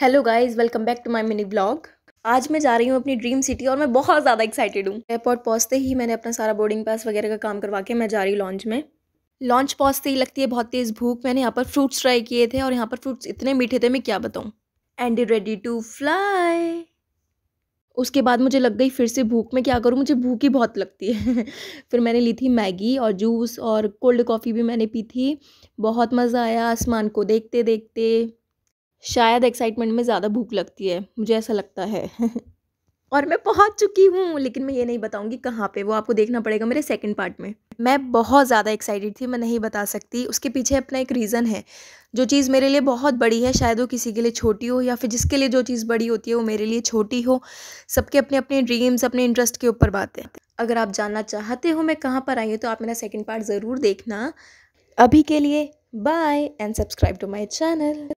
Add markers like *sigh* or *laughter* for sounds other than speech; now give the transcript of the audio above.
hello guys welcome back to my mini blog आज मैं जा रही हूँ अपनी ड्रीम सिटी और मैं बहुत ज़्यादा एक्साइटेड हूँ एयरपोर्ट पहुँचते ही मैंने अपना सारा बोर्डिंग पास वगैरह का काम करवा के मैं जा रही हूँ लॉन्च में लॉन्च पहुँचते ही लगती है बहुत तेज़ भूख मैंने यहाँ पर फ्रूट्स ट्राई किए थे और यहाँ पर फ्रूट्स इतने मीठे थे मैं क्या बताऊँ एंड रेडी टू फ्लाई उसके बाद मुझे लग गई फिर से भूख में क्या करूँ मुझे भूख ही बहुत लगती है *laughs* फिर मैंने ली थी मैगी और जूस और कोल्ड कॉफ़ी भी मैंने पी थी बहुत मज़ा आया आसमान को देखते देखते शायद एक्साइटमेंट में ज़्यादा भूख लगती है मुझे ऐसा लगता है *laughs* और मैं पहुंच चुकी हूँ लेकिन मैं ये नहीं बताऊंगी कहाँ पे वो आपको देखना पड़ेगा मेरे सेकंड पार्ट में मैं बहुत ज़्यादा एक्साइटेड थी मैं नहीं बता सकती उसके पीछे अपना एक रीज़न है जो चीज़ मेरे लिए बहुत बड़ी है शायद वो किसी के लिए छोटी हो या फिर जिसके लिए जो चीज़ बड़ी होती है वो मेरे लिए छोटी हो सबके अपने अपने ड्रीम्स अपने इंटरेस्ट के ऊपर बातें अगर आप जानना चाहते हो मैं कहाँ पर आई हूँ तो आप मेरा सेकेंड पार्ट ज़रूर देखना अभी के लिए bye and subscribe to my channel